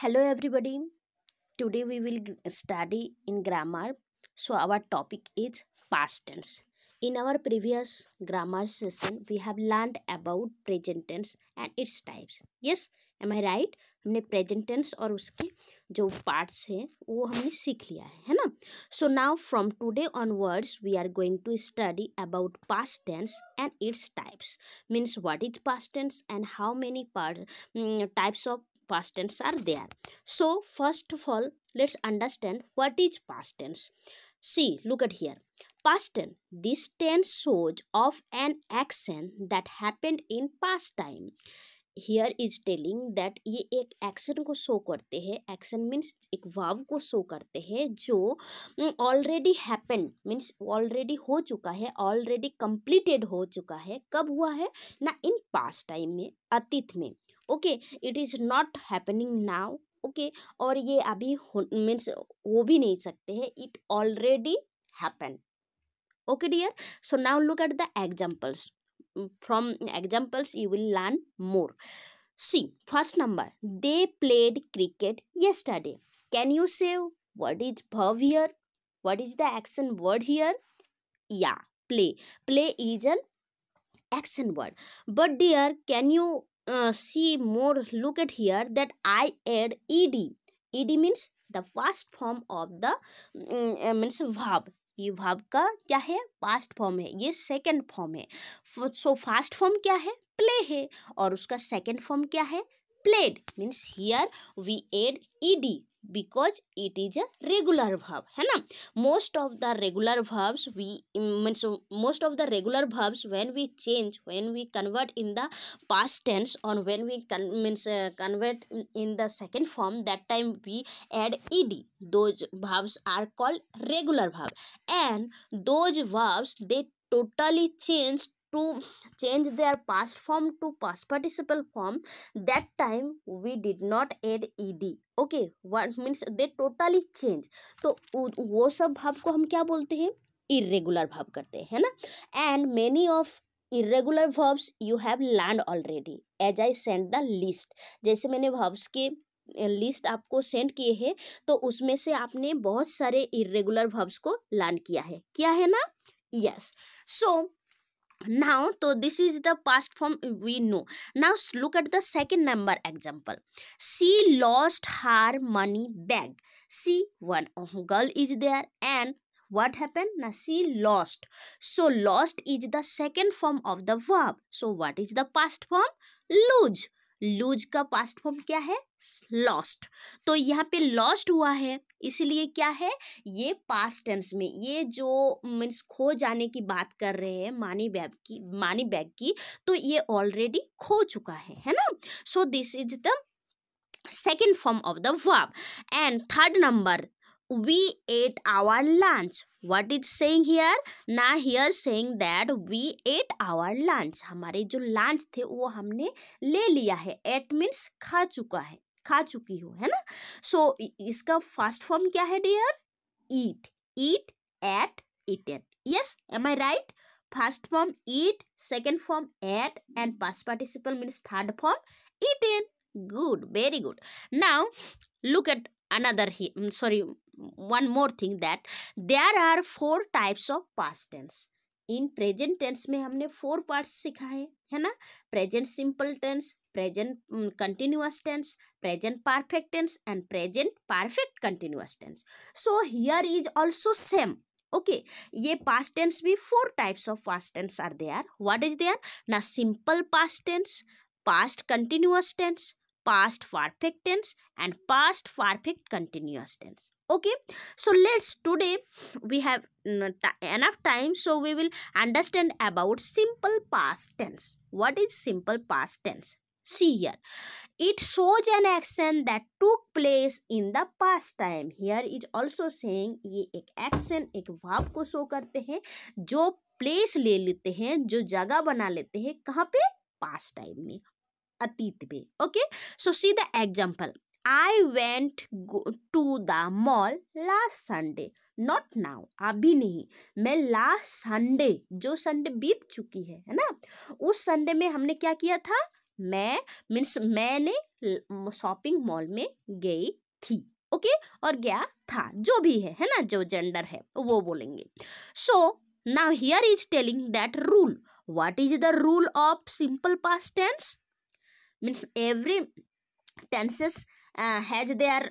hello everybody today we will study in grammar so our topic is past tense in our previous grammar session we have learned about present tense and its types yes am i right हमने present tense और उसके जो parts हैं वो हमने सीख लिया है है ना so now from today onwards we are going to study about past tense and its types means what is past tense and how many part, mm, types of past tense are there so first of all let's understand what is past tense see look at here past tense this tense shows of an action that happened in past time here is telling that ये एक action को show करते हैं action means एक वाव को show करते हैं जो ऑलरेडी हैपन मीन्स ऑलरेडी हो चुका है ऑलरेडी कंप्लीटेड हो चुका है कब हुआ है ना इन पास्ट टाइम में अतीत में okay it is not happening now okay और ये अभी मीन्स वो भी नहीं सकते हैं it already happen okay dear so now look at the examples from examples you will learn more see first number they played cricket yesterday can you save what is भव here what is the action word here या play play is an action word but dear can you C uh, more more look at here that i add ed ed means the past form of the um, means verb ये भाव का क्या है fast form है ये second form है so fast form क्या है प्ले है और उसका सेकेंड फॉर्म क्या है played means here we add E D because it is a regular भाव है ना most of the regular भाव्स we means most of the regular भाव्स when we change when we convert in the past tense और when we means convert in the second form that time we Ed D those भाव्स are called regular भाव and those भाव्स they totally change to change their past form to past participle form that time we did not add ed okay what means they totally change तो वो सब भाव को हम क्या बोलते हैं irregular भाव करते हैं ना and many of irregular verbs you have learned already as I send the list जैसे मैंने verbs के लिस्ट आपको सेंड किए हैं तो उसमें से आपने बहुत सारे इरेगुलर वर्ब्स को लर्न किया है क्या है ना yes so now so this is the past form we know now look at the second number example she lost her money bag see one girl is there and what happened now she lost so lost is the second form of the verb so what is the past form lose lose का past form क्या है lost तो यहाँ पे lost हुआ है इसलिए क्या है ये पास्ट टेंस में ये जो मीन्स खो जाने की बात कर रहे हैं मानी बैग की मानी बैग की तो ये ऑलरेडी खो चुका है है ना so this is the second form of the verb and third number we ate our lunch what is saying here ना here saying that we ate our lunch हमारे जो lunch थे वो हमने ले लिया है एट means खा चुका है खा चुकी हूँ है ना so, इसका first form क्या है dear eat eat at eaten yes am i right first form eat second form at and past participle means third form eaten good very good now look at another here sorry one more thing that there are four types of past tense in present tense में हमने four parts सिखा है है ना present simple tense present continuous tense present perfect tense and present perfect continuous tense so here is also same okay, ये past tense भी four types of past tense are there. What is there? Is they are ना simple past tense, past continuous tense past perfect tense and past perfect continuous tense okay so let's today we have enough time so we will understand about simple past tense what is simple past tense see here it shows an action that took place in the past time here is also saying ye ek action ek verb ko show karte hain jo place le lete hain jo jagah bana lete hain kahan pe past time mein atit में okay so see the example I went to the mall last Sunday not now अभी नहीं मैं last Sunday जो Sunday बीत चुकी है है ना उस संडे में हमने क्या किया था मैं मीन्स मैंने शॉपिंग मॉल में गई थी ओके okay? और गया था जो भी है है ना जो जेंडर है वो बोलेंगे so now here is telling that rule what is the rule of simple past tense means every tenses uh, has their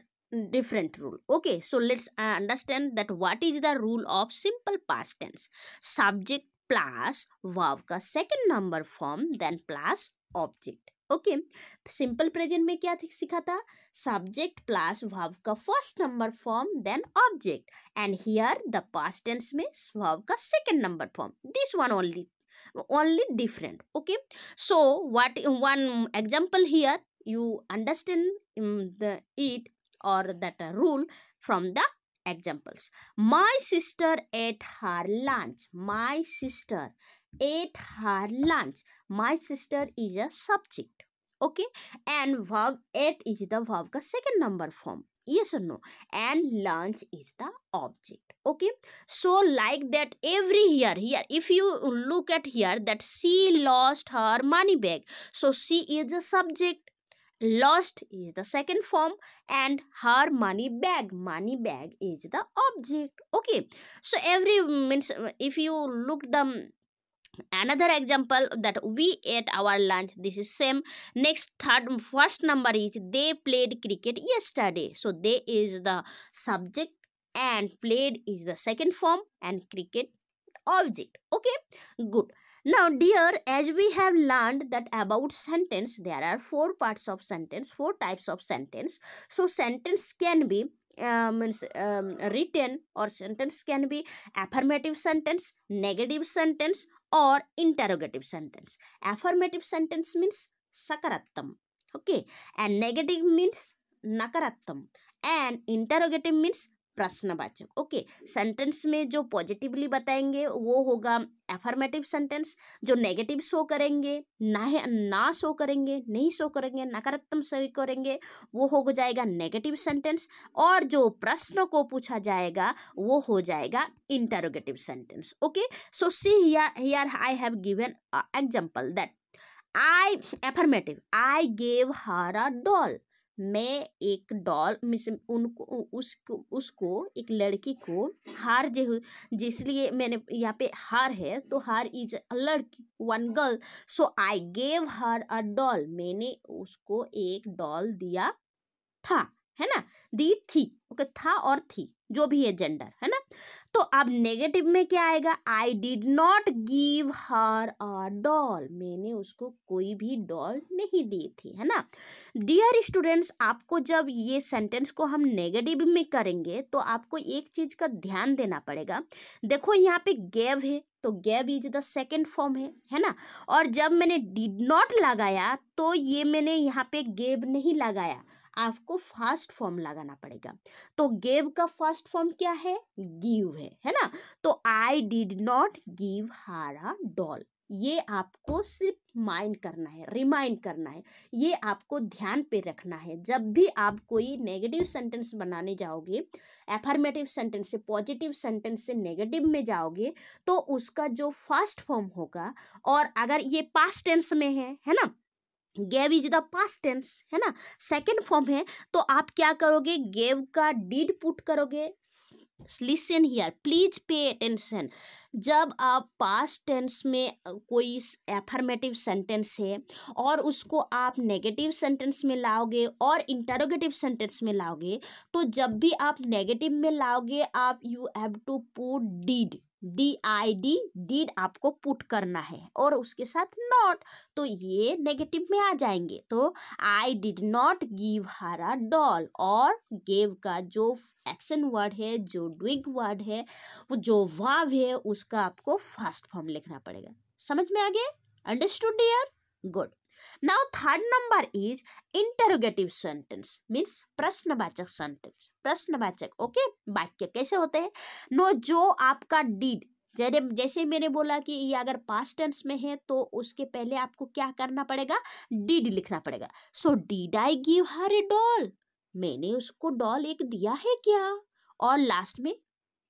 different rule okay so let's uh, understand that what is the rule of simple past tense subject plus verb second number form then plus object okay simple present mein kya sikha tha subject plus verb first number form then object and here the past tense mein verb second number form this one only only different okay so what one example here you understand um, the, it or that rule from the examples. My sister ate her lunch. My sister ate her lunch. My sister is a subject. Okay. And verb ate is the verb ka second number form. Yes or no? And lunch is the object. Okay. So like that every year here. If you look at here that she lost her money bag. So she is a subject Lost is the second form and her money bag. Money bag is the object. Okay. So every means if you look the mm, another example that we ate our lunch this is same next third first number is they played cricket yesterday so they is the subject and played is the second form and cricket object okay good now dear as we have learned that about sentence there are four parts of sentence four types of sentence so sentence can be uh, means um, written or sentence can be affirmative sentence negative sentence or interrogative sentence affirmative sentence means sakarattam okay and negative means nakarattam and interrogative means प्रश्नवाचक okay sentence में जो positively बताएंगे वो होगा affirmative sentence जो negative show करेंगे ना ना शो करेंगे नहीं शो करेंगे नकारात्मक शो करेंगे वो हो जाएगा नेगेटिव सेंटेंस और जो प्रश्न को पूछा जाएगा वो हो जाएगा interrogative sentence okay so see here I have given example that I affirmative I gave her a doll मैं एक डॉल मिस उनको उसको उसको एक लड़की को हार जो जिसलिए मैंने यहाँ पे हार है तो हार इज अ लड़की one girl so I gave her a doll मैंने उसको एक डॉल दिया था है ना दी थी ओके था और थी जो भी है जेंडर है ना तो अब नेगेटिव में क्या आएगा I did not give her a doll मैंने उसको कोई भी डॉल नहीं दी थी है ना डियर स्टूडेंट्स आपको जब ये सेंटेंस को हम नेगेटिव में करेंगे तो आपको एक चीज़ का ध्यान देना पड़ेगा देखो यहाँ पे गैव है तो गैब इज द सेकेंड फॉर्म है है ना और जब मैंने डिड नॉट लगाया तो ये मैंने यहाँ पे गेब नहीं लगाया आपको फर्स्ट फॉर्म लगाना पड़ेगा तो गेव का फर्स्ट फॉर्म क्या है गिव है है ना तो आई डिड नॉट गिव हार आ डॉल ये आपको सिर्फ माइंड करना है रिमाइंड करना है ये आपको ध्यान पे रखना है जब भी आप कोई नेगेटिव सेंटेंस बनाने जाओगे एफर्मेटिव सेंटेंस से पॉजिटिव सेंटेंस से नेगेटिव में जाओगे तो उसका जो फर्स्ट फॉर्म होगा और अगर ये पास्ट टेंस में है है ना gave is the past tense है ना सेकेंड फॉर्म है तो आप क्या करोगे गेव का डीड पुट करोगे listen here please pay attention जब आप पास्ट टेंस में कोई एफर्मेटिव सेंटेंस है और उसको आप नेगेटिव सेंटेंस में लाओगे और इंटरोगेटिव सेंटेंस में लाओगे तो जब भी आप नेगेटिव में लाओगे आप you have to put did D I D did आपको पुट करना है और उसके साथ नॉट तो ये नेगेटिव में आ जाएंगे तो I did not give her a doll और गेव का जो एक्शन वर्ड है जो डुइंग वर्ड है वो जो वाव है उसका आपको फर्स्ट फॉर्म लिखना पड़ेगा समझ में आ गया understood dear good now third number is interrogative sentence means प्रश्नवाचक sentence प्रश्नवाचक ओके वाक्य कैसे होते हैं नो जो आपका डीड जैसे जैसे मैंने बोला कि ये अगर पास्ट टेंस में है तो उसके पहले आपको क्या करना पड़ेगा डीड लिखना पड़ेगा so did I give her a doll मैंने उसको डॉल एक दिया है क्या और लास्ट में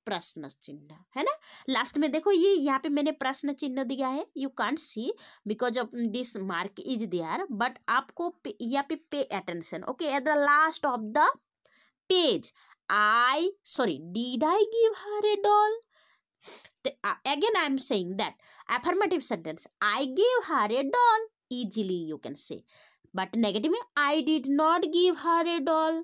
प्रश्न चिन्ह है ना लास्ट में देखो ये यहाँ पे मैंने प्रश्न चिन्ह दिया है you can see because of this mark is there but आपको यहाँ पे pay attention okay at the last of the page I sorry did I give her a doll again I am saying that affirmative sentence I give her a doll easily you can say but negative में I did not give her a doll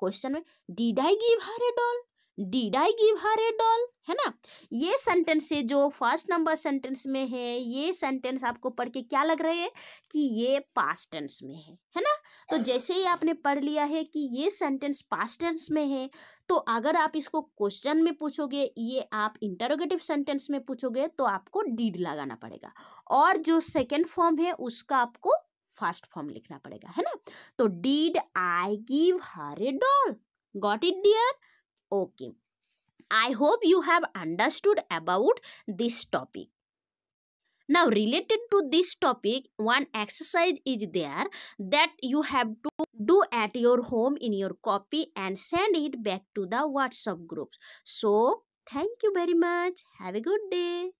question में did I give her a doll did I give her a doll है ना ये sentence से जो first number sentence में है ये सेंटेंस आपको पढ़ के क्या लग रहा है कि ये पास्ट टेंस में है है ना तो जैसे ही आपने पढ़ लिया है कि ये सेंटेंस पास्ट टेंस में है तो अगर आप इसको क्वेश्चन में पूछोगे ये आप इंटरोगेटिव सेंटेंस में पूछोगे तो आपको डिड लगाना पड़ेगा और जो सेकेंड फॉर्म है उसका आपको फर्स्ट फॉर्म लिखना पड़ेगा है ना तो did I give her a doll got it dear Okay. I hope you have understood about this topic. Now related to this topic, one exercise is there that you have to do at your home in your copy and send it back to the WhatsApp groups. So thank you very much. Have a good day.